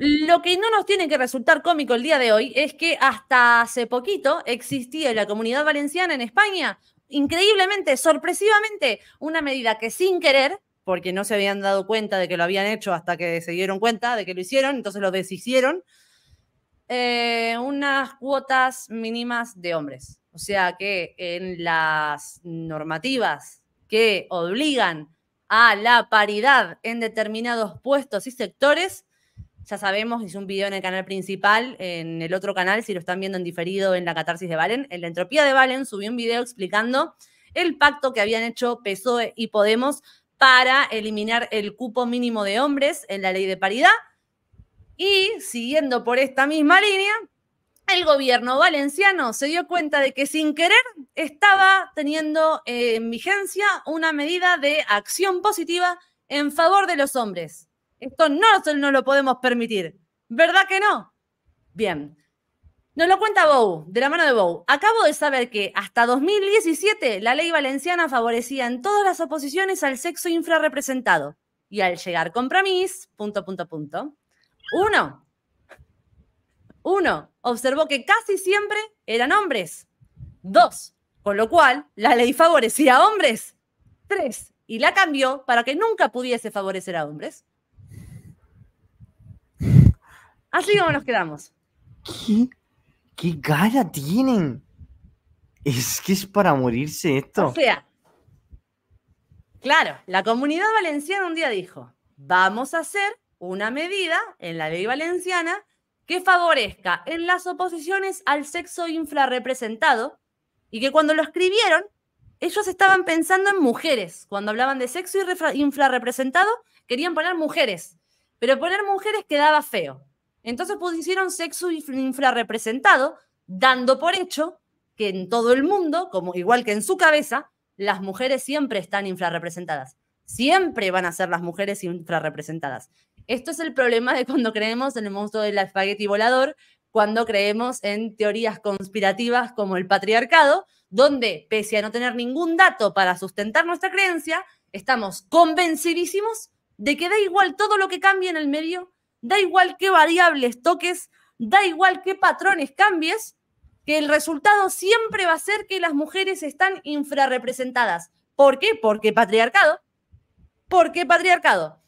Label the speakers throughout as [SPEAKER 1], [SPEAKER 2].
[SPEAKER 1] Lo que no nos tiene que resultar cómico el día de hoy es que hasta hace poquito existía en la comunidad valenciana en España, increíblemente, sorpresivamente, una medida que sin querer, porque no se habían dado cuenta de que lo habían hecho hasta que se dieron cuenta de que lo hicieron, entonces lo deshicieron, eh, unas cuotas mínimas de hombres. O sea que en las normativas que obligan a la paridad en determinados puestos y sectores, ya sabemos, hice un video en el canal principal, en el otro canal, si lo están viendo en diferido en la catarsis de Valen, en la entropía de Valen subí un video explicando el pacto que habían hecho PSOE y Podemos para eliminar el cupo mínimo de hombres en la ley de paridad. Y siguiendo por esta misma línea, el gobierno valenciano se dio cuenta de que sin querer estaba teniendo en vigencia una medida de acción positiva en favor de los hombres. Esto no, no lo podemos permitir. ¿Verdad que no? Bien. Nos lo cuenta Bou, de la mano de Bou. Acabo de saber que hasta 2017 la ley valenciana favorecía en todas las oposiciones al sexo infrarrepresentado. Y al llegar compromis, punto, punto, punto. Uno, uno, observó que casi siempre eran hombres. Dos, con lo cual la ley favorecía a hombres. Tres, y la cambió para que nunca pudiese favorecer a hombres. Así como nos quedamos.
[SPEAKER 2] ¿Qué, qué tienen? Es que es para morirse esto. O
[SPEAKER 1] sea, claro, la comunidad valenciana un día dijo, vamos a hacer una medida en la ley valenciana que favorezca en las oposiciones al sexo infrarrepresentado y que cuando lo escribieron, ellos estaban pensando en mujeres. Cuando hablaban de sexo infrarrepresentado, querían poner mujeres, pero poner mujeres quedaba feo. Entonces pusieron sexo infrarrepresentado, dando por hecho que en todo el mundo, como igual que en su cabeza, las mujeres siempre están infrarrepresentadas. Siempre van a ser las mujeres infrarrepresentadas. Esto es el problema de cuando creemos en el monstruo del espagueti volador, cuando creemos en teorías conspirativas como el patriarcado, donde, pese a no tener ningún dato para sustentar nuestra creencia, estamos convencidísimos de que da igual todo lo que cambie en el medio, da igual qué variables toques, da igual qué patrones cambies, que el resultado siempre va a ser que las mujeres están infrarrepresentadas. ¿Por qué? Porque patriarcado. ¿Por qué patriarcado?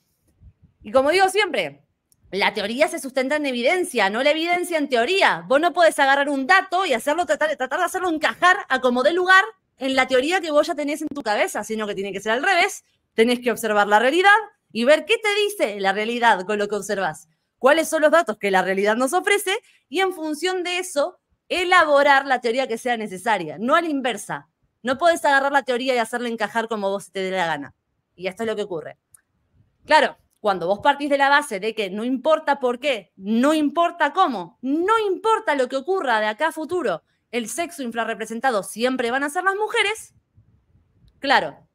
[SPEAKER 1] Y como digo siempre, la teoría se sustenta en evidencia, no la evidencia en teoría. Vos no podés agarrar un dato y hacerlo, tratar, tratar de hacerlo encajar a como dé lugar en la teoría que vos ya tenés en tu cabeza, sino que tiene que ser al revés. Tenés que observar la realidad, y ver qué te dice la realidad con lo que observas, cuáles son los datos que la realidad nos ofrece y en función de eso elaborar la teoría que sea necesaria, no a la inversa. No puedes agarrar la teoría y hacerla encajar como vos te dé la gana. Y esto es lo que ocurre. Claro, cuando vos partís de la base de que no importa por qué, no importa cómo, no importa lo que ocurra de acá a futuro, el sexo infrarrepresentado siempre van a ser las mujeres, claro,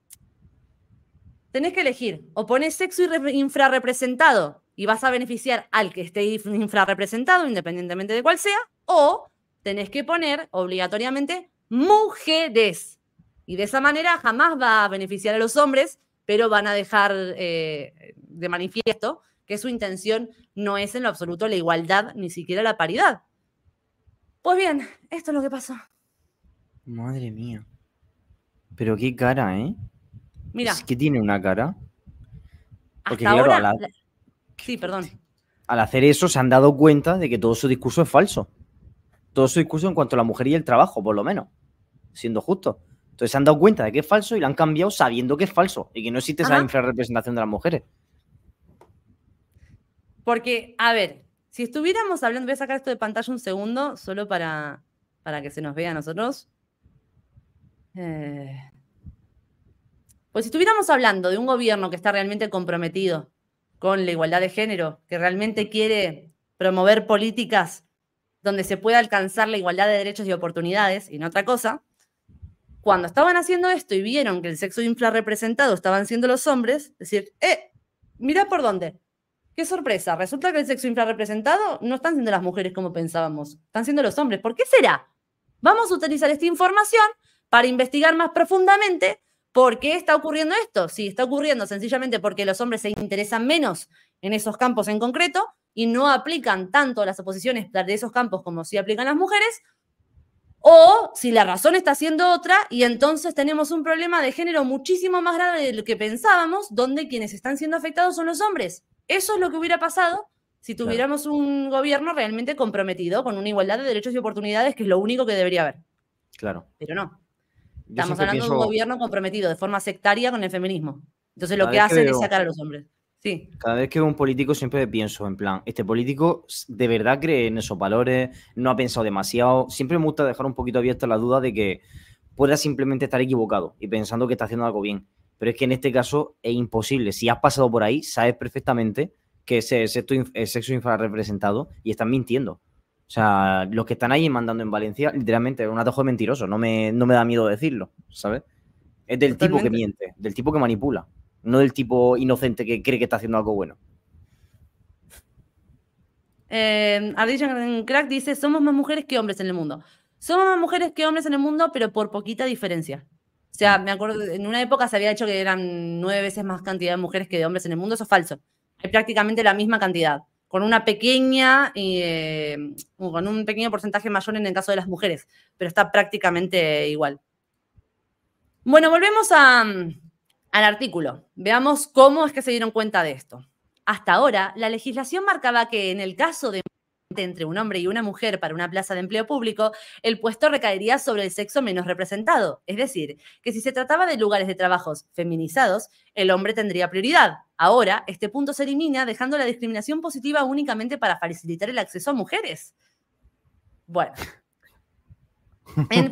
[SPEAKER 1] tenés que elegir, o pones sexo infrarrepresentado y vas a beneficiar al que esté infrarrepresentado, independientemente de cuál sea, o tenés que poner obligatoriamente mujeres. Y de esa manera jamás va a beneficiar a los hombres, pero van a dejar eh, de manifiesto que su intención no es en lo absoluto la igualdad, ni siquiera la paridad. Pues bien, esto es lo que pasó.
[SPEAKER 2] Madre mía. Pero qué cara, ¿eh? Mira. Es que tiene una cara. Porque Hasta ahora, Sí, perdón. Al hacer eso se han dado cuenta de que todo su discurso es falso. Todo su discurso en cuanto a la mujer y el trabajo, por lo menos. Siendo justo. Entonces se han dado cuenta de que es falso y lo han cambiado sabiendo que es falso y que no existe esa infrarrepresentación de las mujeres.
[SPEAKER 1] Porque, a ver, si estuviéramos hablando, voy a sacar esto de pantalla un segundo, solo para, para que se nos vea a nosotros. Eh, pues si estuviéramos hablando de un gobierno que está realmente comprometido con la igualdad de género, que realmente quiere promover políticas donde se pueda alcanzar la igualdad de derechos y oportunidades, y no otra cosa, cuando estaban haciendo esto y vieron que el sexo infrarrepresentado estaban siendo los hombres, decir, eh, mirá por dónde. Qué sorpresa, resulta que el sexo infrarrepresentado no están siendo las mujeres como pensábamos, están siendo los hombres. ¿Por qué será? Vamos a utilizar esta información para investigar más profundamente ¿Por qué está ocurriendo esto? Si está ocurriendo sencillamente porque los hombres se interesan menos en esos campos en concreto y no aplican tanto las oposiciones de esos campos como sí aplican las mujeres, o si la razón está siendo otra y entonces tenemos un problema de género muchísimo más grave de lo que pensábamos, donde quienes están siendo afectados son los hombres. Eso es lo que hubiera pasado si tuviéramos un gobierno realmente comprometido con una igualdad de derechos y oportunidades, que es lo único que debería haber. Claro. Pero no.
[SPEAKER 2] Estamos hablando de un gobierno
[SPEAKER 1] comprometido de forma sectaria con el feminismo. Entonces lo que hacen es sacar a los hombres. Sí.
[SPEAKER 2] Cada vez que veo un político siempre pienso, en plan, este político de verdad cree en esos valores, no ha pensado demasiado. Siempre me gusta dejar un poquito abierta la duda de que pueda simplemente estar equivocado y pensando que está haciendo algo bien. Pero es que en este caso es imposible. Si has pasado por ahí, sabes perfectamente que ese sexo, es sexo infrarrepresentado y están mintiendo. O sea, los que están ahí mandando en Valencia, literalmente, un atajo de mentiroso. No me, da miedo decirlo, ¿sabes? Es del tipo que miente, del tipo que manipula, no del tipo inocente que cree que está haciendo algo bueno.
[SPEAKER 1] Eh, Crack dice: Somos más mujeres que hombres en el mundo. Somos más mujeres que hombres en el mundo, pero por poquita diferencia. O sea, me acuerdo, en una época se había dicho que eran nueve veces más cantidad de mujeres que de hombres en el mundo. Eso es falso. Es prácticamente la misma cantidad con una pequeña, eh, con un pequeño porcentaje mayor en el caso de las mujeres, pero está prácticamente igual. Bueno, volvemos al artículo. Veamos cómo es que se dieron cuenta de esto. Hasta ahora, la legislación marcaba que en el caso de entre un hombre y una mujer para una plaza de empleo público, el puesto recaería sobre el sexo menos representado. Es decir, que si se trataba de lugares de trabajos feminizados, el hombre tendría prioridad. Ahora, este punto se elimina dejando la discriminación positiva únicamente para facilitar el acceso a mujeres. Bueno.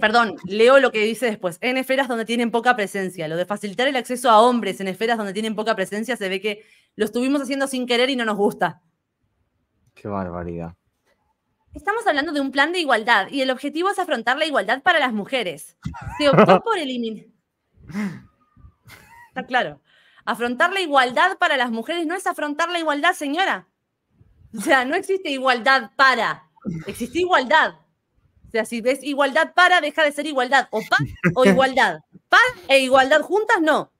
[SPEAKER 1] perdón, leo lo que dice después. En esferas donde tienen poca presencia. Lo de facilitar el acceso a hombres en esferas donde tienen poca presencia se ve que lo estuvimos haciendo sin querer y no nos gusta.
[SPEAKER 2] Qué barbaridad.
[SPEAKER 1] Estamos hablando de un plan de igualdad y el objetivo es afrontar la igualdad para las mujeres. Se optó por eliminar. Está claro. Afrontar la igualdad para las mujeres no es afrontar la igualdad, señora. O sea, no existe igualdad para. Existe igualdad. O sea, si ves igualdad para, deja de ser igualdad. O paz o igualdad. Paz e igualdad juntas, no.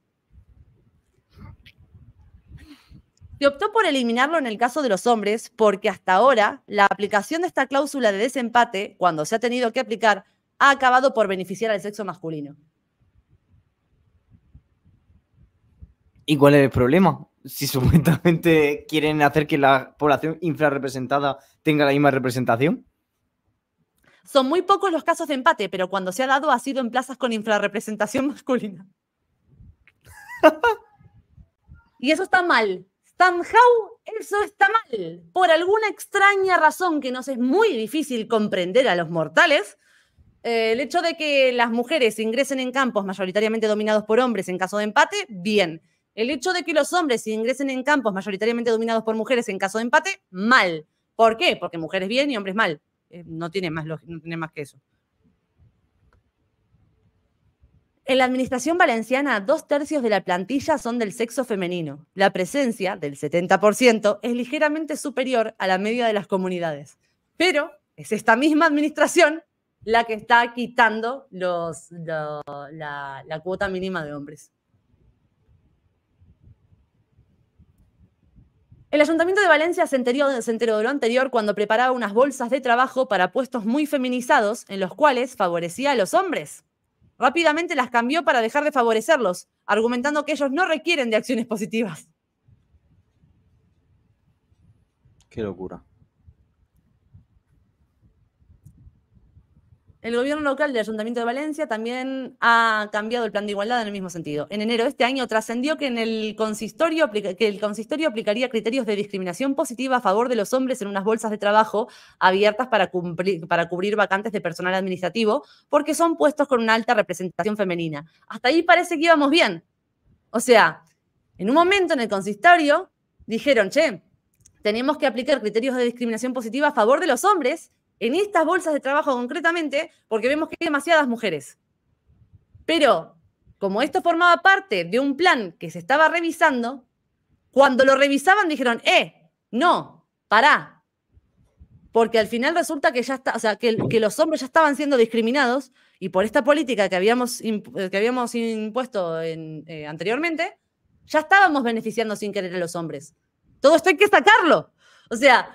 [SPEAKER 1] Se optó por eliminarlo en el caso de los hombres porque hasta ahora la aplicación de esta cláusula de desempate, cuando se ha tenido que aplicar, ha acabado por beneficiar al sexo masculino.
[SPEAKER 2] ¿Y cuál es el problema? Si supuestamente quieren hacer que la población infrarrepresentada tenga la misma representación.
[SPEAKER 1] Son muy pocos los casos de empate, pero cuando se ha dado ha sido en plazas con infrarrepresentación masculina. y eso está mal. Tanjau, eso está mal. Por alguna extraña razón que nos es muy difícil comprender a los mortales, eh, el hecho de que las mujeres ingresen en campos mayoritariamente dominados por hombres en caso de empate, bien. El hecho de que los hombres ingresen en campos mayoritariamente dominados por mujeres en caso de empate, mal. ¿Por qué? Porque mujeres bien y hombres mal. Eh, no, tiene más no tiene más que eso. En la administración valenciana, dos tercios de la plantilla son del sexo femenino. La presencia del 70% es ligeramente superior a la media de las comunidades. Pero es esta misma administración la que está quitando la, cuota mínima de hombres. El Ayuntamiento de Valencia se enteró, se enteró, de lo anterior cuando preparaba unas bolsas de trabajo para puestos muy feminizados en los cuales favorecía a los hombres rápidamente las cambió para dejar de favorecerlos, argumentando que ellos no requieren de acciones positivas. Qué locura. El gobierno local del Ayuntamiento de Valencia también ha cambiado el plan de igualdad en el mismo sentido. En enero de este año trascendió que, en el consistorio, que el consistorio aplicaría criterios de discriminación positiva a favor de los hombres en unas bolsas de trabajo abiertas para, para cubrir vacantes de personal administrativo, porque son puestos con una alta representación femenina. Hasta ahí parece que íbamos bien. O sea, en un momento en el consistorio dijeron, che, tenemos que aplicar criterios de discriminación positiva a favor de los hombres en estas bolsas de trabajo concretamente, porque vemos que hay demasiadas mujeres. Pero como esto formaba parte de un plan que se estaba revisando, cuando lo revisaban dijeron, eh, no, pará. Porque al final resulta que ya está, o sea, que, los hombres ya estaban siendo discriminados y por esta política que habíamos, que habíamos impuesto eh, anteriormente, ya estábamos beneficiando sin querer a los hombres. Todo esto hay que sacarlo. O sea,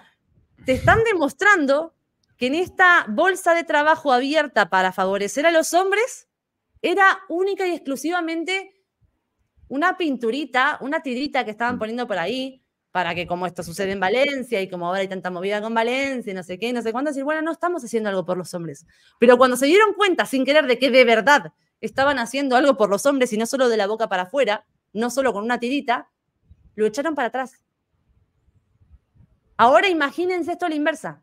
[SPEAKER 1] te están demostrando que en esta bolsa de trabajo abierta para favorecer a los hombres era única y exclusivamente una pinturita, una tirita que estaban mm. poniendo por ahí, para que como esto sucede en Valencia y como ahora hay tanta movida con Valencia y no sé qué, no sé cuándo, decir, bueno, no estamos haciendo algo por los hombres. Pero cuando se dieron cuenta sin querer de que de verdad estaban haciendo algo por los hombres y no solo de la boca para afuera, no solo con una tirita, lo echaron para atrás. Ahora imagínense esto a la inversa.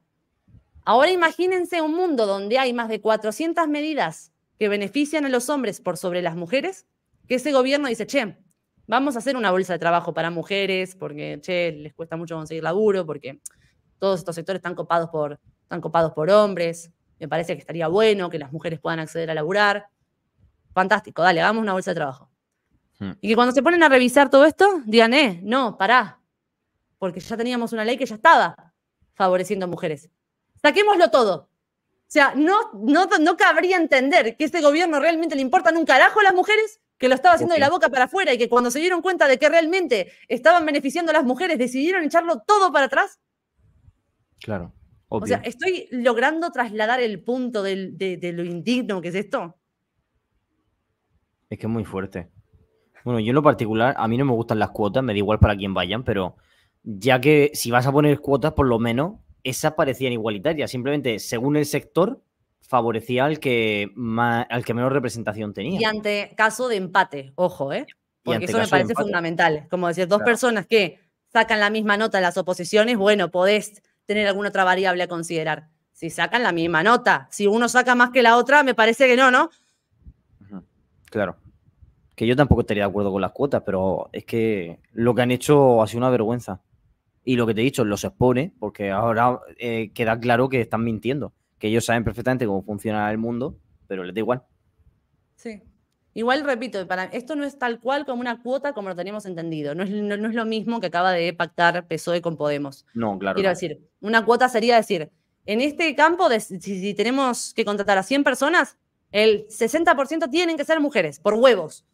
[SPEAKER 1] Ahora imagínense un mundo donde hay más de 400 medidas que benefician a los hombres por sobre las mujeres, que ese gobierno dice, che, vamos a hacer una bolsa de trabajo para mujeres, porque, che, les cuesta mucho conseguir laburo, porque todos estos sectores están copados por, copados por hombres, me parece que estaría bueno que las mujeres puedan acceder a laburar. Fantástico, dale, hagamos una bolsa de trabajo. Hmm. Y que cuando se ponen a revisar todo esto, digan, eh, no, pará, porque ya teníamos una ley que ya estaba favoreciendo a mujeres. Saquémoslo todo. O sea, no, no, cabría entender que este gobierno realmente le importan un carajo a las mujeres que lo estaba haciendo de la boca para afuera y que cuando se dieron cuenta de que realmente estaban beneficiando a las mujeres, decidieron echarlo todo para atrás.
[SPEAKER 2] Claro. O sea,
[SPEAKER 1] ¿estoy logrando trasladar el punto de, de, lo indigno que es esto?
[SPEAKER 2] Es que es muy fuerte. Bueno, yo en lo particular, a mí no me gustan las cuotas, me da igual para quién vayan, pero ya que si vas a poner cuotas, por lo menos esas parecían igualitarias, simplemente según el sector favorecía al que, al que menos representación tenía. Y
[SPEAKER 1] ante caso de empate, ojo, ¿eh? Porque eso me parece fundamental. Como decir, dos personas que sacan la misma nota en las oposiciones, bueno, podés tener alguna otra variable a considerar. Si sacan la misma nota, si uno saca más que la otra, me parece que no, ¿no?
[SPEAKER 2] Claro. Que yo tampoco estaría de acuerdo con las cuotas, pero es que lo que han hecho ha sido una vergüenza y lo que te he dicho, los expone, porque ahora eh, queda claro que están mintiendo, que ellos saben perfectamente cómo funciona el mundo, pero les da igual.
[SPEAKER 1] Sí. Igual repito, para, esto no es tal cual como una cuota como lo teníamos entendido. No es, lo mismo que acaba de pactar PSOE con Podemos.
[SPEAKER 2] No, claro. Quiero decir,
[SPEAKER 1] una cuota sería decir, en este campo, si, tenemos que contratar a 100 personas, el 60% tienen que ser mujeres, por huevos.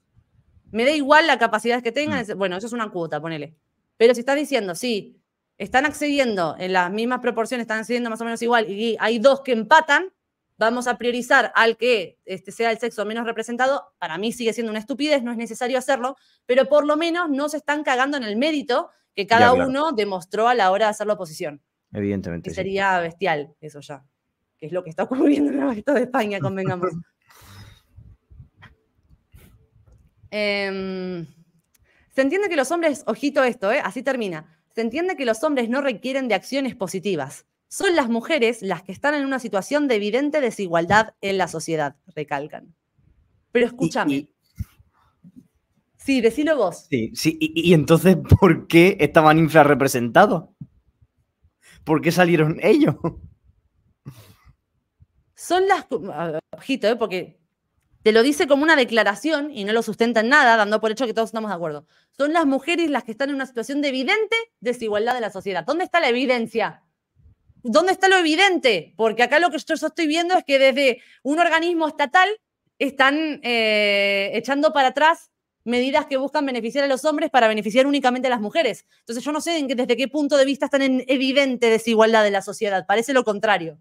[SPEAKER 1] Me da igual la capacidad que tengan. Mm. Bueno, eso es una cuota, ponele. Pero si estás diciendo, sí, están accediendo en las mismas proporciones, están accediendo más o menos igual y hay dos que empatan, vamos a priorizar al que este, sea el sexo menos representado, para mí sigue siendo una estupidez, no es necesario hacerlo, pero por lo menos no se están cagando en el mérito que cada uno demostró a la hora de hacer la oposición.
[SPEAKER 2] Evidentemente.
[SPEAKER 1] sería bestial eso ya, que es lo que está ocurriendo en el resto de España, convengamos. Em, se entiende que los hombres, ojito esto, eh, así termina se entiende que los hombres no requieren de acciones positivas. Son las mujeres las que están en una situación de evidente desigualdad en la sociedad, recalcan. Pero escúchame. Sí, decilo vos.
[SPEAKER 2] Sí, sí. Y, entonces, ¿por qué estaban infrarrepresentados? ¿Por qué salieron ellos?
[SPEAKER 1] Son las. Ojito, ¿eh? porque te lo dice como una declaración y no lo sustenta en nada, dando por hecho que todos estamos de acuerdo. Son las mujeres las que están en una situación de evidente desigualdad de la sociedad. ¿Dónde está la evidencia? ¿Dónde está lo evidente? Porque acá lo que yo estoy viendo es que desde un organismo estatal están eh, echando para atrás medidas que buscan beneficiar a los hombres para beneficiar únicamente a las mujeres. Entonces yo no sé desde qué punto de vista están en evidente desigualdad de la sociedad. Parece lo contrario.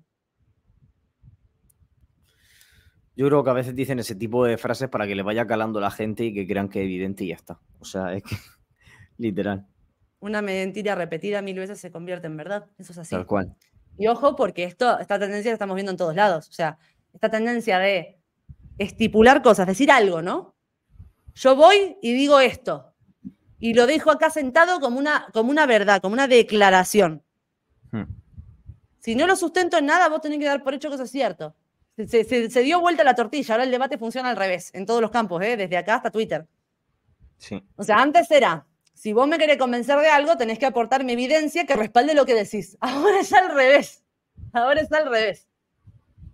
[SPEAKER 2] Yo creo que a veces dicen ese tipo de frases para que le vaya calando a la gente y que crean que es evidente y ya está. O sea, es que literal.
[SPEAKER 1] Una mentira repetida mil veces se convierte en verdad. Eso es así. Tal cual. Y ojo, porque esto, esta tendencia la estamos viendo en todos lados. O sea, esta tendencia de estipular cosas, decir algo, ¿no? Yo voy y digo esto. Y lo dejo acá sentado como una, como una verdad, como una declaración. Hmm. Si no lo sustento en nada, vos tenés que dar por hecho que eso es cierto. Se, dio vuelta la tortilla, ahora el debate funciona al revés, en todos los campos, ¿eh? desde acá hasta Twitter. Sí. O sea, antes era, si vos me querés convencer de algo, tenés que aportarme evidencia que respalde lo que decís. Ahora es al revés, ahora es al revés.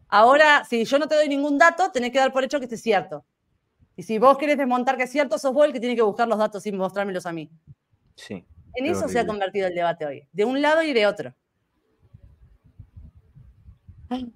[SPEAKER 1] Ahora, si yo no te doy ningún dato, tenés que dar por hecho que esté cierto. Y si vos querés desmontar que es cierto, sos vos el que tiene que buscar los datos y mostrármelos a mí.
[SPEAKER 2] Sí. En eso se ha
[SPEAKER 1] convertido el debate hoy, de un lado y de otro. Ay.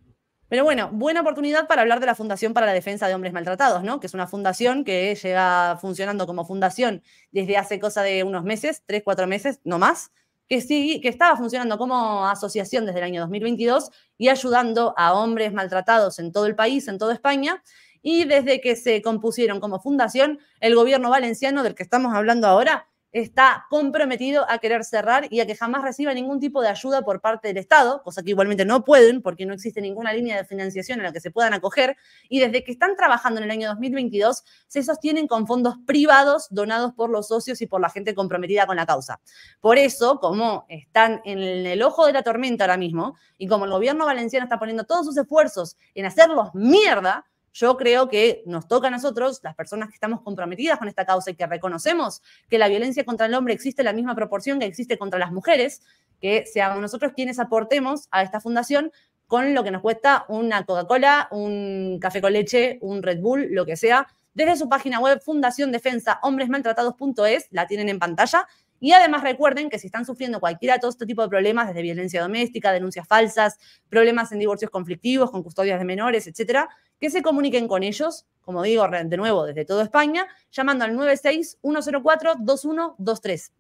[SPEAKER 1] Pero bueno, buena oportunidad para hablar de la Fundación para la Defensa de Hombres Maltratados, ¿no? Que es una fundación que llega funcionando como fundación desde hace cosa de unos meses, tres, cuatro meses, no más, que, sí, que estaba funcionando como asociación desde el año 2022 y ayudando a hombres maltratados en todo el país, en toda España. Y desde que se compusieron como fundación, el gobierno valenciano del que estamos hablando ahora está comprometido a querer cerrar y a que jamás reciba ningún tipo de ayuda por parte del Estado, cosa que igualmente no pueden porque no existe ninguna línea de financiación en la que se puedan acoger, y desde que están trabajando en el año 2022 se sostienen con fondos privados donados por los socios y por la gente comprometida con la causa. Por eso, como están en el ojo de la tormenta ahora mismo y como el gobierno valenciano está poniendo todos sus esfuerzos en hacerlos mierda, yo creo que nos toca a nosotros, las personas que estamos comprometidas con esta causa y que reconocemos que la violencia contra el hombre existe en la misma proporción que existe contra las mujeres, que seamos nosotros quienes aportemos a esta fundación con lo que nos cuesta una Coca-Cola, un café con leche, un Red Bull, lo que sea, desde su página web Fundación la tienen en pantalla. Y además recuerden que si están sufriendo cualquiera de todo este tipo de problemas, desde violencia doméstica, denuncias falsas, problemas en divorcios conflictivos, con custodias de menores, etcétera, que se comuniquen con ellos, como digo, de nuevo, desde toda España, llamando al 961042123. 2123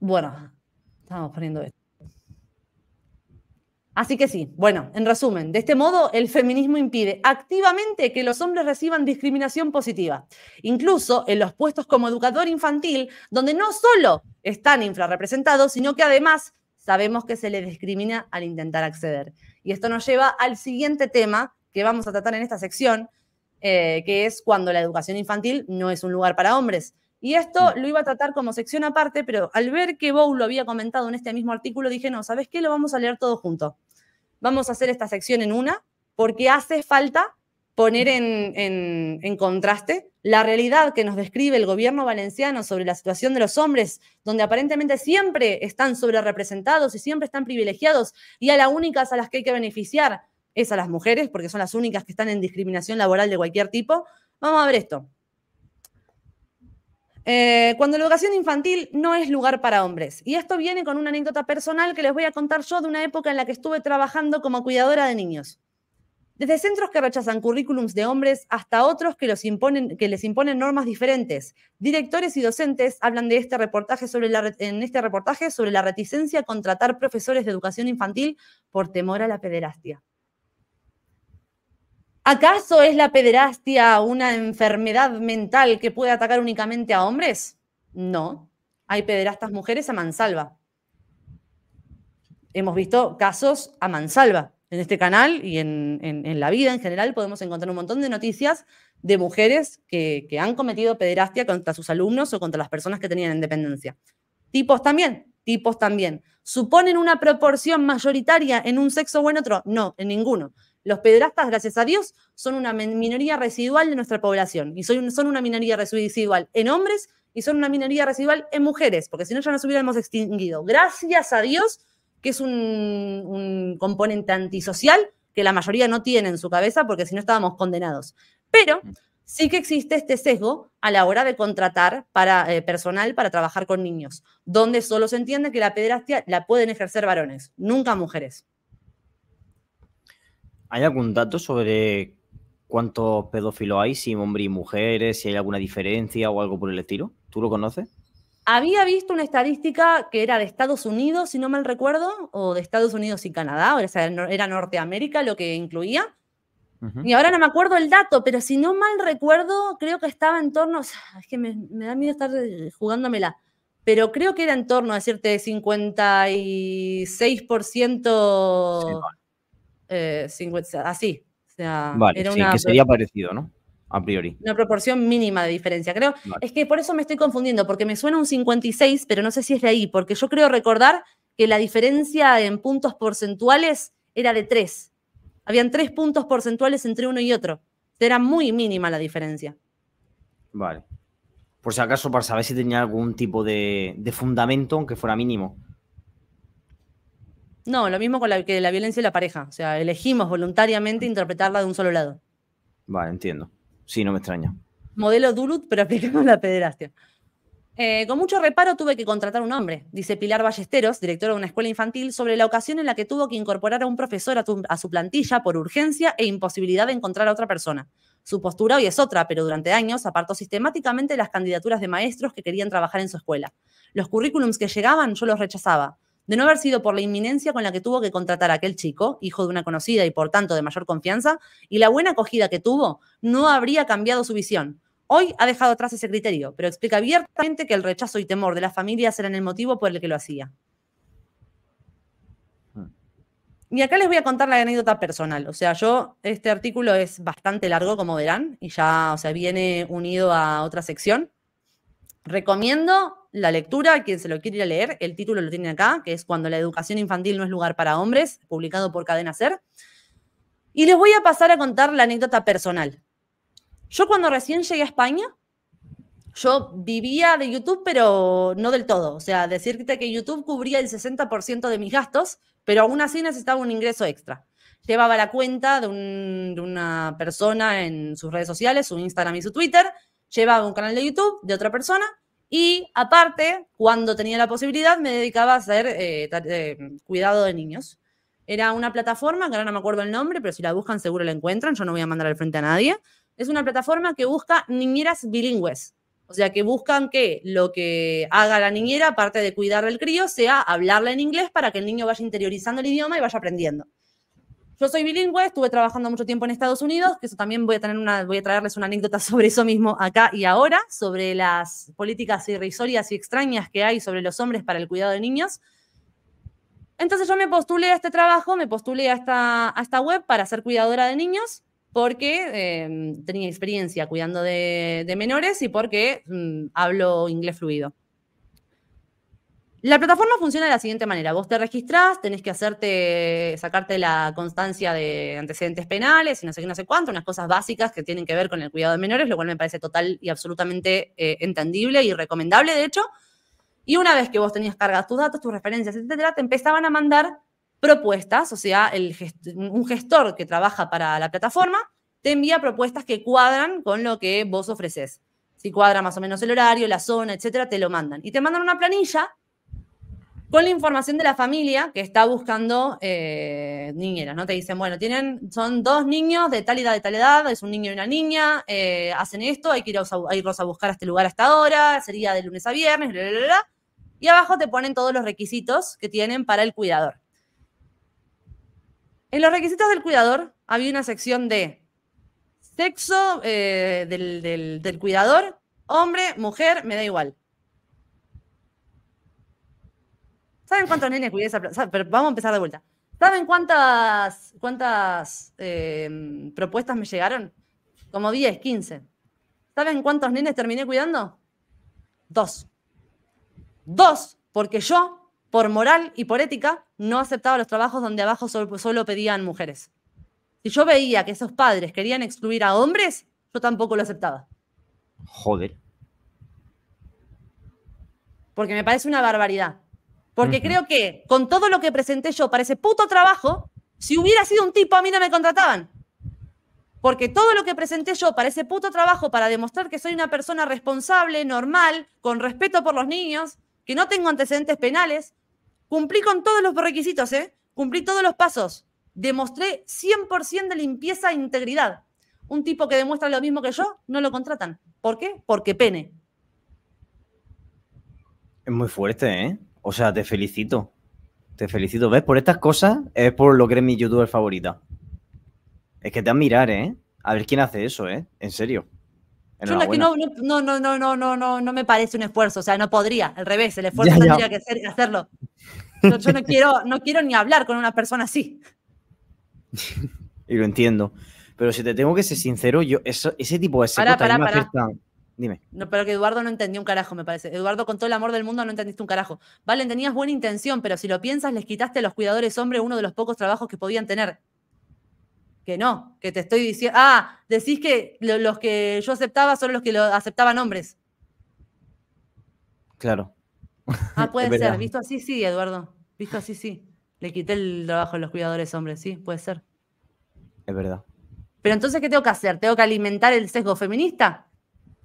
[SPEAKER 1] Bueno, estamos poniendo esto. Así que sí, bueno, en resumen, de este modo el feminismo impide activamente que los hombres reciban discriminación positiva, incluso en los puestos como educador infantil, donde no solo están infrarrepresentados, sino que además sabemos que se les discrimina al intentar acceder. Y esto nos lleva al siguiente tema que vamos a tratar en esta sección, eh, que es cuando la educación infantil no es un lugar para hombres. Y esto mm. lo iba a tratar como sección aparte, pero al ver que Bow lo había comentado en este mismo artículo, dije, no, ¿sabes qué? Lo vamos a leer todo junto. Vamos a hacer esta sección en una, porque hace falta poner en, en, en contraste la realidad que nos describe el gobierno valenciano sobre la situación de los hombres, donde aparentemente siempre están sobre y siempre están privilegiados, y a las únicas a las que hay que beneficiar es a las mujeres, porque son las únicas que están en discriminación laboral de cualquier tipo. Vamos a ver esto. Eh, cuando la educación infantil no es lugar para hombres. Y esto viene con una anécdota personal que les voy a contar yo de una época en la que estuve trabajando como cuidadora de niños desde centros que rechazan currículums de hombres hasta otros que, les imponen normas diferentes. Directores y docentes hablan de este reportaje sobre la, en este reportaje sobre la reticencia a contratar profesores de educación infantil por temor a la pederastia. ¿Acaso es la pederastia una enfermedad mental que puede atacar únicamente a hombres? No, hay pederastas mujeres a mansalva. Hemos visto casos a mansalva en este canal y en, la vida en general podemos encontrar un montón de noticias de mujeres que, han cometido pederastia contra sus alumnos o contra las personas que tenían independencia. Tipos también, tipos también. ¿Suponen una proporción mayoritaria en un sexo o en otro? No, en ninguno. Los pederastas, gracias a Dios, son una minoría residual de nuestra población y son una minoría residual en hombres y son una minoría residual en mujeres, porque si no ya nos hubiéramos extinguido. Gracias a Dios, que es un, componente antisocial que la mayoría no tiene en su cabeza porque si no estábamos condenados. Pero mm. sí que existe este sesgo a la hora de contratar para, eh, personal para trabajar con niños, donde solo se entiende que la pederastia la pueden ejercer varones, nunca mujeres.
[SPEAKER 2] ¿Hay algún dato sobre cuántos pedófilos hay, si hombre y mujeres, si hay alguna diferencia o algo por el estilo? ¿Tú lo conoces?
[SPEAKER 1] Había visto una estadística que era de Estados Unidos, si no mal recuerdo, o de Estados Unidos y Canadá, o sea, era Norteamérica lo que incluía. Y ahora no me acuerdo el dato, pero si no mal recuerdo, creo que estaba en torno, es que me, da miedo estar eh, jugándomela, pero creo que era en torno a decirte 56%, 50, eh, así. O sea, vale, era sí, una, que sería
[SPEAKER 2] parecido, ¿no? a priori.
[SPEAKER 1] Una proporción mínima de diferencia, creo. Es que por eso me estoy confundiendo, porque me suena un 56, pero no sé si es de ahí, porque yo creo recordar que la diferencia en puntos porcentuales era de 3. Habían 3 puntos porcentuales entre uno y otro. Era muy mínima la diferencia.
[SPEAKER 2] Vale. Por si acaso, para saber si tenía algún tipo de, fundamento, aunque fuera mínimo.
[SPEAKER 1] No, lo mismo con la, que la violencia de la pareja. O sea, elegimos voluntariamente interpretarla de un solo lado.
[SPEAKER 2] Vale, entiendo. Sí, no me extraña.
[SPEAKER 1] Modelo Duluth, pero aplicando la pederastia. Eh, con mucho reparo tuve que contratar un hombre, dice Pilar Ballesteros, directora de una escuela infantil, sobre la ocasión en la que tuvo que incorporar a un profesor a su plantilla por urgencia e imposibilidad de encontrar a otra persona. Su postura hoy es otra, pero durante años apartó sistemáticamente las candidaturas de maestros que querían trabajar en su escuela. Los currículums que llegaban yo los rechazaba. De no haber sido por la inminencia con la que tuvo que contratar a aquel chico, hijo de una conocida y por tanto de mayor confianza, y la buena acogida que tuvo, no habría cambiado su visión. Hoy ha dejado atrás ese criterio, pero explica abiertamente que el rechazo y temor de las familias eran el motivo por el que lo hacía. Hmm. Y acá les voy a contar la anécdota personal. O sea, yo, este artículo es bastante largo, como verán, y ya, o sea, viene unido a otra sección. Recomiendo la lectura, quien se lo quiere leer, el título lo tiene acá, que es Cuando la educación infantil no es lugar para hombres, publicado por Cadena Ser. Y les voy a pasar a contar la anécdota personal. Yo cuando recién llegué a España, yo vivía de YouTube, pero no del todo. O sea, decirte que YouTube cubría el 60% de mis gastos, pero aún así necesitaba un ingreso extra. Llevaba la cuenta de, de una persona en sus redes sociales, su Instagram y su Twitter, llevaba un canal de YouTube de otra persona y aparte, cuando tenía la posibilidad, me dedicaba a hacer eh, eh, cuidado de niños. Era una plataforma, que ahora no me acuerdo el nombre, pero si la buscan seguro la encuentran, yo no voy a mandar al frente a nadie. Es una plataforma que busca niñeras bilingües. O sea, que buscan que lo que haga la niñera, aparte de cuidar al crío, sea hablarle en inglés para que el niño vaya interiorizando el idioma y vaya aprendiendo. Yo soy bilingüe, estuve trabajando mucho tiempo en Estados Unidos, que eso también voy a, tener una, voy a traerles una anécdota sobre eso mismo acá y ahora, sobre las políticas irrisorias y extrañas que hay sobre los hombres para el cuidado de niños. Entonces yo me postulé a este trabajo, me postulé a esta, a web para ser cuidadora de niños porque eh, tenía experiencia cuidando de, menores y porque mm, hablo inglés fluido. La plataforma funciona de la siguiente manera. Vos te registrás, tenés que hacerte, sacarte la constancia de antecedentes penales y no sé qué, no sé cuánto, unas cosas básicas que tienen que ver con el cuidado de menores, lo cual me parece total y absolutamente eh, entendible y recomendable, de hecho. Y una vez que vos tenías cargadas tus datos, tus referencias, etcétera, te empezaban a mandar propuestas, o sea, el un gestor que trabaja para la plataforma te envía propuestas que cuadran con lo que vos ofreces. Si cuadra más o menos el horario, la zona, etcétera, te lo mandan. Y te mandan una planilla con la información de la familia que está buscando eh, niñeras, ¿no? Te dicen, bueno, tienen, son dos niños de tal edad, de tal edad, es un niño y una niña, eh, hacen esto, hay que a, irlos a buscar a este lugar hasta ahora, sería de lunes a viernes, bla, bla, bla, y abajo te ponen todos los requisitos que tienen para el cuidador. En los requisitos del cuidador había una sección de sexo eh, del cuidador, hombre, mujer, me da igual. ¿Saben cuántos nenes cuidé esa Pero vamos a empezar de vuelta. ¿Saben cuántas, cuántas em, propuestas me llegaron? Como 10, 15. ¿Saben cuántos nenes terminé cuidando? Dos. Dos, porque yo, por moral y por ética, no aceptaba los trabajos donde abajo solo pedían mujeres. Si yo veía que esos padres querían excluir a hombres, yo tampoco lo aceptaba. Joder. Porque me parece una barbaridad porque creo que con todo lo que presenté yo para ese puto trabajo, si hubiera sido un tipo, a mí no me contrataban. Porque todo lo que presenté yo para ese puto trabajo, para demostrar que soy una persona responsable, normal, con respeto por los niños, que no tengo antecedentes penales, cumplí con todos los requisitos, ¿eh? cumplí todos los pasos. Demostré 100% de limpieza e integridad. Un tipo que demuestra lo mismo que yo, no lo contratan. ¿Por qué? Porque pene.
[SPEAKER 2] Es muy fuerte, ¿eh? O sea, te felicito. Te felicito. ¿Ves? Por estas cosas es por lo que eres mi youtuber favorita. Es que te admirar, ¿eh? A ver quién hace eso, ¿eh? En serio. no, no,
[SPEAKER 1] no, no, no, no, no, me parece un esfuerzo. O sea, no podría. Al revés, el esfuerzo tendría que ser, hacerlo. Yo, no, quiero, no quiero ni hablar con una persona así.
[SPEAKER 2] y lo entiendo. Pero si te tengo que ser sincero, yo ese tipo de para pará, me
[SPEAKER 1] no, pero que Eduardo no entendió un carajo, me parece. Eduardo, con todo el amor del mundo, no entendiste un carajo. Valen, tenías buena intención, pero si lo piensas, les quitaste a los cuidadores hombres uno de los pocos trabajos que podían tener. Que no, que te estoy diciendo. Ah, decís que los que yo aceptaba son los que lo aceptaban hombres.
[SPEAKER 2] Claro. Ah, puede ser. Visto
[SPEAKER 1] así, sí, Eduardo. Visto así, sí. Le quité el trabajo a los cuidadores hombres, sí, puede ser. Es verdad. Pero entonces, ¿qué tengo que hacer? ¿Tengo que alimentar el sesgo feminista?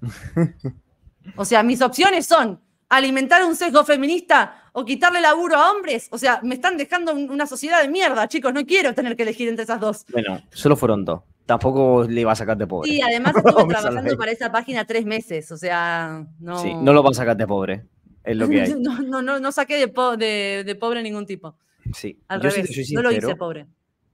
[SPEAKER 1] O sea, mis opciones son alimentar un sesgo feminista o quitarle laburo a hombres. O sea, me están dejando una sociedad de mierda, chicos. No quiero tener que elegir entre esas dos.
[SPEAKER 2] Bueno, solo fueron dos. Tampoco le iba a sacar de pobre. Y además estuve trabajando para
[SPEAKER 1] esa página tres meses. O sea, no. no
[SPEAKER 2] lo vas a sacar de pobre. Es lo que hay.
[SPEAKER 1] no, saqué de, pobre ningún tipo.
[SPEAKER 2] Sí. Al revés, no lo hice pobre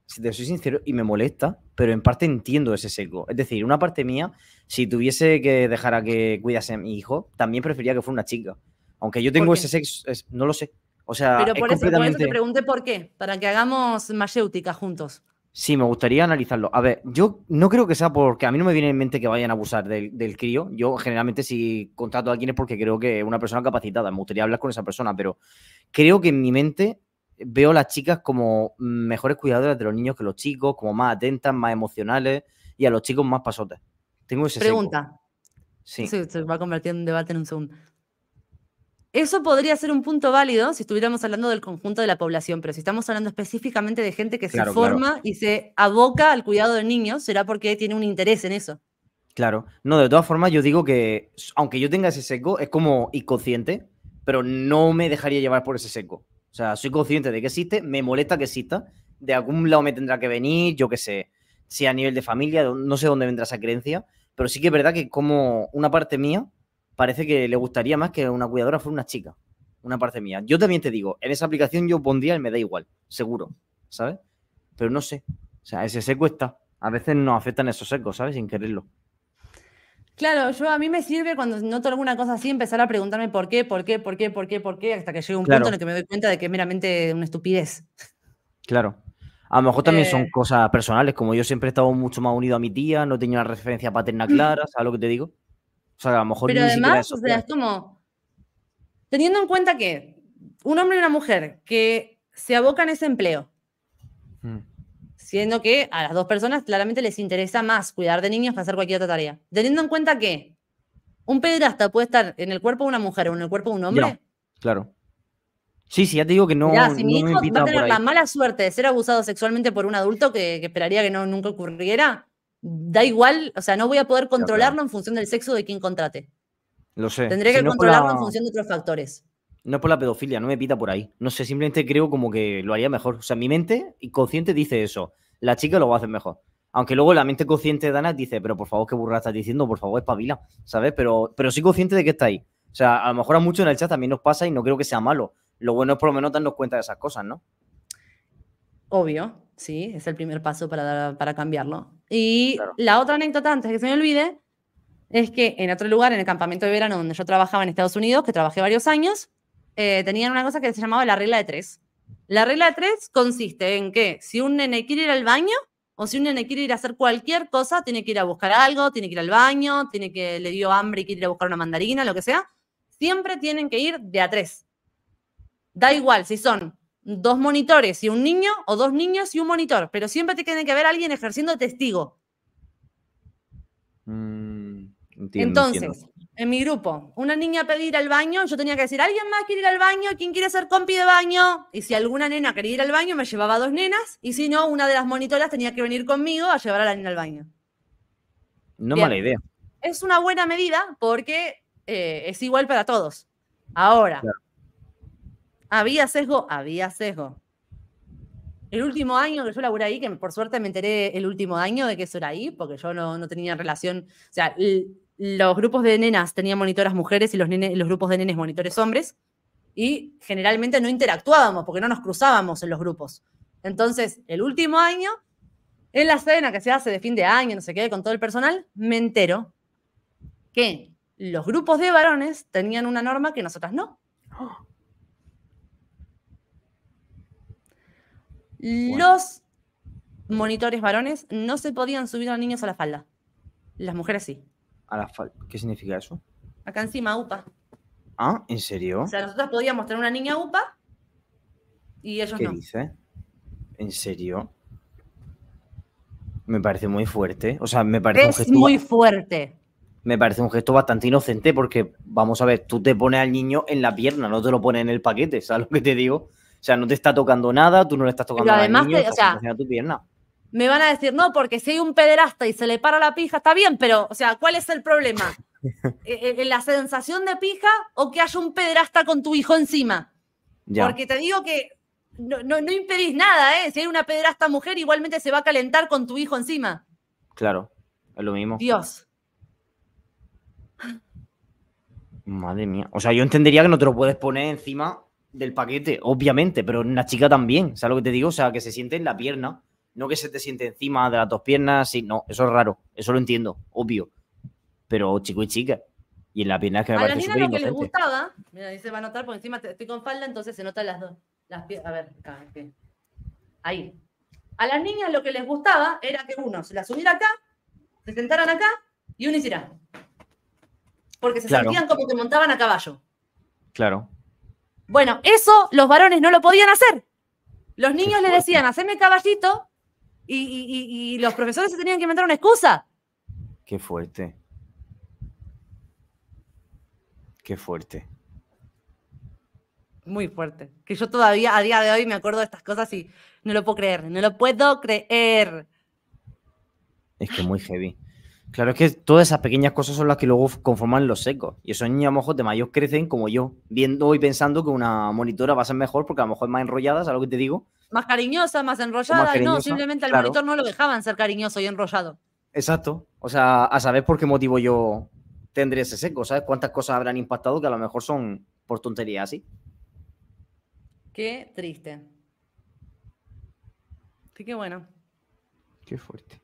[SPEAKER 2] si te soy sincero, y me molesta, pero en parte entiendo ese sesgo. Es decir, una parte mía, si tuviese que dejar a que cuidase a mi hijo, también preferiría que fuera una chica. Aunque yo tengo ese sexo, no lo sé. O sea, pero por, eso, completamente... por te pregunté
[SPEAKER 1] por qué, para que hagamos mayéutica juntos.
[SPEAKER 2] Sí, me gustaría analizarlo. A ver, yo no creo que sea porque a mí no me viene en mente que vayan a abusar del, crío. Yo generalmente si contrato a alguien es porque creo que es una persona capacitada. Me gustaría hablar con esa persona, pero creo que en mi mente veo a las chicas como mejores cuidadoras de los niños que los chicos, como más atentas, más emocionales y a los chicos más pasotes. Tengo ese Pregunta. Sí. Se
[SPEAKER 1] va a convertir en un debate en un segundo. Eso podría ser un punto válido si estuviéramos hablando del conjunto de la población, pero si estamos hablando específicamente de gente que se forma y se aboca al cuidado de niños, será porque tiene un interés en eso.
[SPEAKER 2] Claro, no, de todas formas yo digo que aunque yo tenga ese seco, es como inconsciente, pero no me dejaría llevar por ese seco. O sea, soy consciente de que existe, me molesta que exista, de algún lado me tendrá que venir, yo qué sé, si a nivel de familia, no sé dónde vendrá esa creencia, pero sí que es verdad que como una parte mía parece que le gustaría más que una cuidadora fuera una chica, una parte mía. Yo también te digo, en esa aplicación yo pondría el me da igual, seguro, ¿sabes? Pero no sé, o sea, ese seco está. A veces nos afectan esos secos, ¿sabes? Sin quererlo.
[SPEAKER 1] Claro, yo a mí me sirve cuando noto alguna cosa así empezar a preguntarme por qué, por qué, por qué, por qué, por qué, hasta que llegue un punto en el que me doy cuenta de que es meramente una estupidez.
[SPEAKER 2] Claro. A lo mejor también son eh. cosas personales, como yo siempre he estado mucho más unido a mi tía, no tenía una referencia paterna clara, ¿sabes lo que te digo? O sea, a lo mejor. Pero además,
[SPEAKER 1] como. Teniendo en cuenta que un hombre y una mujer que se abocan a ese empleo, siendo que a las dos personas claramente les interesa más cuidar de niños que hacer cualquier otra tarea. Teniendo en cuenta que un pederasta puede estar en el cuerpo de una mujer o en el cuerpo de un hombre.
[SPEAKER 2] claro. Sí, sí, ya te digo que no. si mi hijo va a tener la
[SPEAKER 1] mala suerte de ser abusado sexualmente por un adulto que, esperaría que no, nunca ocurriera, da igual, o sea, no voy a poder controlarlo en función del sexo de quien contrate.
[SPEAKER 2] Lo sé. Tendré que controlarlo en función
[SPEAKER 1] de otros factores.
[SPEAKER 2] No es por la pedofilia, no me pita por ahí. No sé, simplemente creo como que lo haría mejor. O sea, mi mente consciente dice eso. La chica lo va a hacer mejor. Aunque luego la mente consciente de Ana dice, pero por favor, qué burra estás diciendo, por favor, espabila, ¿sabes? Pero, pero sí consciente de que está ahí. O sea, a lo mejor a muchos en el chat también nos pasa y no creo que sea malo. Lo bueno es por lo menos darnos cuenta de esas cosas, ¿no?
[SPEAKER 1] Obvio, sí, es el primer paso para, cambiarlo. Y la otra anécdota, antes que se me olvide, es que en otro lugar, en el campamento de verano donde yo trabajaba en Estados Unidos, que trabajé varios años, eh, tenían una cosa que se llamaba la regla de tres. La regla 3 consiste en que si un nene quiere ir al baño o si un nene quiere ir a hacer cualquier cosa, tiene que ir a buscar algo, tiene que ir al baño, tiene que le dio hambre y quiere ir a buscar una mandarina, lo que sea, siempre tienen que ir de a tres. Da igual si son dos monitores y un niño o dos niños y un monitor, pero siempre tiene que haber alguien ejerciendo testigo.
[SPEAKER 2] Mm, Entonces,
[SPEAKER 1] en mi grupo, una niña pedía ir al baño, yo tenía que decir, ¿alguien más quiere ir al baño? ¿Quién quiere ser compi de baño? Y si alguna nena quería ir al baño, me llevaba dos nenas, y si no, una de las monitoras tenía que venir conmigo a llevar a la nena al baño. No mala idea. Es una buena medida porque eh, es igual para todos. Ahora, había sesgo, había sesgo. El último año que yo laburé ahí, que por suerte me enteré el último año de que eso era ahí, porque yo no, no tenía relación, o sea, el, los grupos de nenas tenían monitoras mujeres y los, los grupos de nenes monitores hombres. Y generalmente no interactuábamos porque no nos cruzábamos en los grupos. Entonces, el último año, en la cena que se hace de fin de año, no sé qué, con todo el personal, me entero que los grupos de varones tenían una norma que nosotras no. Los monitores varones no se podían subir a niños a la falda. Las mujeres sí.
[SPEAKER 2] A ¿Qué significa eso?
[SPEAKER 1] Acá encima, UPA.
[SPEAKER 2] Ah, ¿en serio? O
[SPEAKER 1] sea, nosotros podíamos tener una niña UPA y eso no. ¿Qué
[SPEAKER 2] dice? ¿En serio? Me parece muy fuerte. O sea, me parece un gesto muy
[SPEAKER 1] fuerte.
[SPEAKER 2] Me parece un gesto bastante inocente porque, vamos a ver, tú te pones al niño en la pierna, no te lo pones en el paquete, ¿sabes lo que te digo? O sea, no te está tocando nada, tú no le estás tocando además al niño, te, o tu pierna
[SPEAKER 1] me van a decir, no, porque si hay un pederasta y se le para la pija, está bien, pero, o sea, ¿cuál es el problema? Eh, eh, eh, ¿La sensación de pija o que haya un pederasta con tu hijo encima? Porque te digo que no, impedís nada, ¿eh? Si hay una pederasta mujer, igualmente se va a calentar con tu hijo encima.
[SPEAKER 2] Claro, es lo mismo. Dios. Madre mía. O sea, yo entendería que no te lo puedes poner encima del paquete, obviamente, pero una chica también, ¿sabes lo que te digo? O sea, que se siente en la pierna. No que se te siente encima de las dos piernas, sí, no, eso es raro, eso lo entiendo, obvio. Pero chico y chica. Y en la pierna que me a parece lo que les
[SPEAKER 1] gustaba, mira, dice, va a notar porque encima estoy con falda, entonces se notan las dos. a ver, acá, ahí. A las niñas lo que les gustaba era que uno se las subiera acá, se sentaran acá y uno hiciera. Porque se sentían como que montaban a caballo. Claro. Bueno, eso los varones no lo podían hacer. Los niños les decían, haceme caballito, y, los profesores se tenían que inventar una excusa.
[SPEAKER 2] Qué fuerte. Qué
[SPEAKER 1] fuerte. Muy fuerte. Que yo todavía a día de hoy me acuerdo de estas cosas y no lo puedo creer, no lo puedo creer.
[SPEAKER 2] Es que muy heavy. Claro, es que todas esas pequeñas cosas son las que luego conforman los secos. Y esos niños a de mayor crecen como yo, viendo y pensando que una monitora va a ser mejor porque a lo mejor es más enrollada, ¿sabes lo que te digo?
[SPEAKER 1] Más cariñosa, más enrollada. no, simplemente al monitor no lo dejaban ser cariñoso y enrollado.
[SPEAKER 2] Exacto. O sea, a saber por qué motivo yo tendré ese seco, ¿sabes? ¿Cuántas cosas habrán impactado que a lo mejor son por tontería así?
[SPEAKER 1] Qué triste. Sí, qué bueno.
[SPEAKER 2] Qué fuerte.